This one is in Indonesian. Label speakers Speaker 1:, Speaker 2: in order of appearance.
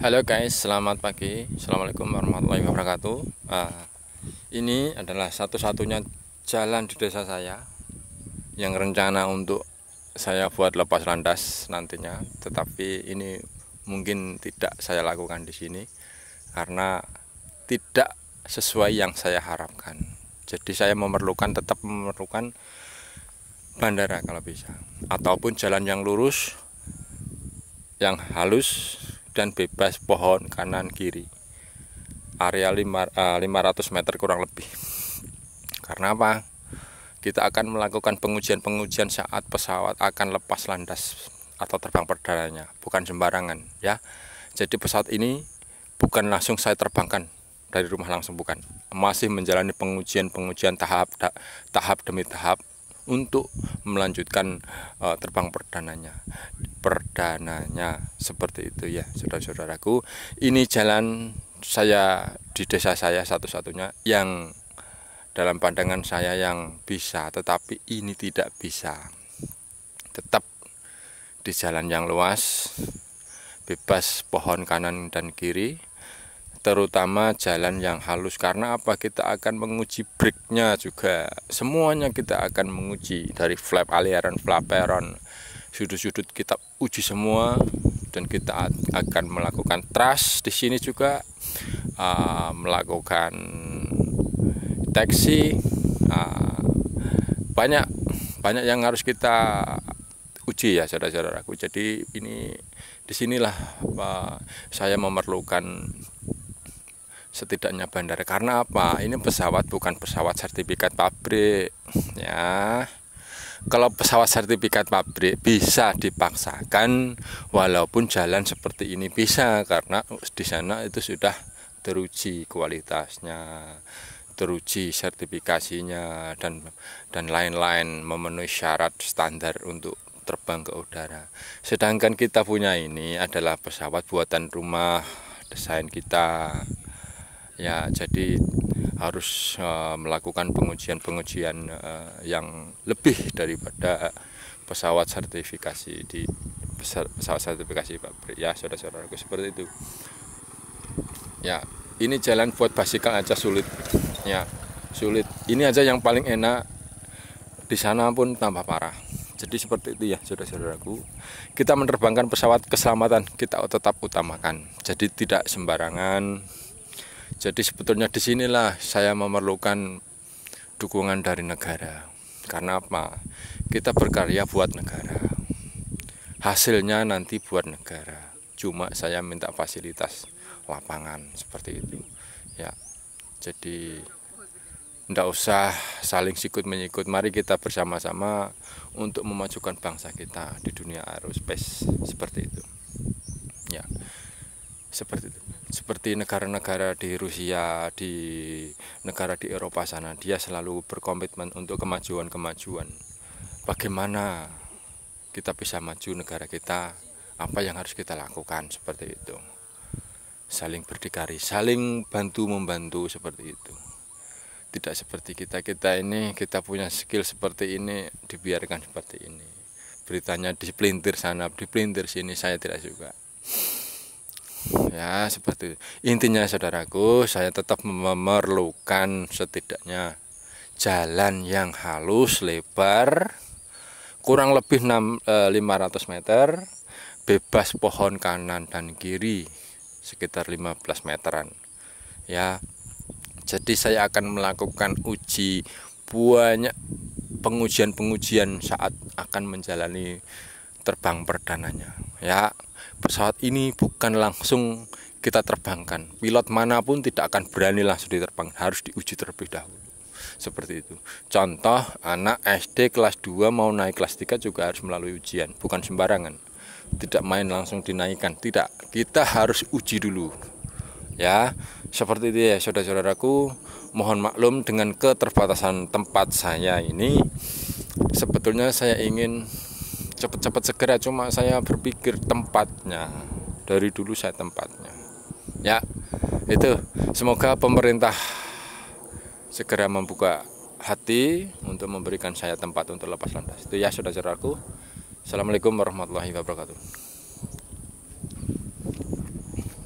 Speaker 1: Halo guys, selamat pagi. Assalamualaikum warahmatullahi wabarakatuh. Uh, ini adalah satu-satunya jalan di desa saya yang rencana untuk saya buat lepas landas nantinya. Tetapi ini mungkin tidak saya lakukan di sini karena tidak sesuai yang saya harapkan. Jadi saya memerlukan tetap memerlukan bandara kalau bisa ataupun jalan yang lurus yang halus dan bebas pohon kanan kiri area 500 eh, meter kurang lebih karena apa kita akan melakukan pengujian-pengujian saat pesawat akan lepas landas atau terbang perdananya bukan sembarangan ya jadi pesawat ini bukan langsung saya terbangkan dari rumah langsung bukan masih menjalani pengujian-pengujian tahap tahap demi tahap untuk melanjutkan eh, terbang perdananya perdananya seperti itu ya saudara-saudaraku ini jalan saya di desa saya satu-satunya yang dalam pandangan saya yang bisa tetapi ini tidak bisa tetap di jalan yang luas bebas pohon kanan dan kiri terutama jalan yang halus karena apa kita akan menguji breaknya juga semuanya kita akan menguji dari flap aliran flaperon sudut-sudut kita uji semua dan kita akan melakukan trust di sini juga uh, melakukan deteksi uh, banyak banyak yang harus kita uji ya saudara-saudaraku jadi ini disinilah uh, saya memerlukan setidaknya bandara karena apa ini pesawat bukan pesawat sertifikat pabrik ya kalau pesawat sertifikat pabrik bisa dipaksakan walaupun jalan seperti ini bisa karena di sana itu sudah teruji kualitasnya teruji sertifikasinya dan dan lain-lain memenuhi syarat standar untuk terbang ke udara. Sedangkan kita punya ini adalah pesawat buatan rumah desain kita. Ya, jadi harus uh, melakukan pengujian-pengujian uh, yang lebih daripada pesawat sertifikasi di pesawat sertifikasi pabrik ya saudara-saudaraku seperti itu ya ini jalan buat basikal aja sulit ya sulit ini aja yang paling enak di sana pun tambah parah jadi seperti itu ya saudara-saudaraku kita menerbangkan pesawat keselamatan kita tetap utamakan jadi tidak sembarangan jadi sebetulnya disinilah saya memerlukan dukungan dari negara. Karena apa? Kita berkarya buat negara. Hasilnya nanti buat negara. Cuma saya minta fasilitas lapangan seperti itu. Ya. Jadi tidak usah saling sikut menyikut. Mari kita bersama-sama untuk memajukan bangsa kita di dunia aerospace seperti itu. Ya seperti seperti negara-negara di Rusia, di negara di Eropa sana, dia selalu berkomitmen untuk kemajuan-kemajuan. Bagaimana kita bisa maju negara kita? Apa yang harus kita lakukan seperti itu? Saling berdikari, saling bantu membantu seperti itu. Tidak seperti kita kita ini, kita punya skill seperti ini dibiarkan seperti ini. Beritanya di pelintir sana, di pelintir sini, saya tidak suka ya seperti itu. intinya saudaraku saya tetap memerlukan setidaknya jalan yang halus lebar kurang lebih 6, 500 eh, meter bebas pohon kanan dan kiri sekitar 15 meteran ya jadi saya akan melakukan uji banyak pengujian-pengujian saat akan menjalani terbang perdananya ya pesawat ini bukan langsung kita terbangkan. Pilot manapun tidak akan berani langsung diterbang, harus diuji terlebih dahulu. Seperti itu. Contoh anak SD kelas 2 mau naik kelas 3 juga harus melalui ujian, bukan sembarangan. Tidak main langsung dinaikkan, tidak. Kita harus uji dulu. Ya, seperti itu ya saudara-saudaraku. Mohon maklum dengan keterbatasan tempat saya ini. Sebetulnya saya ingin cepat-cepat segera cuma saya berpikir tempatnya dari dulu saya tempatnya ya itu semoga pemerintah segera membuka hati untuk memberikan saya tempat untuk lepas landas itu ya sudah saudaraku assalamualaikum warahmatullahi wabarakatuh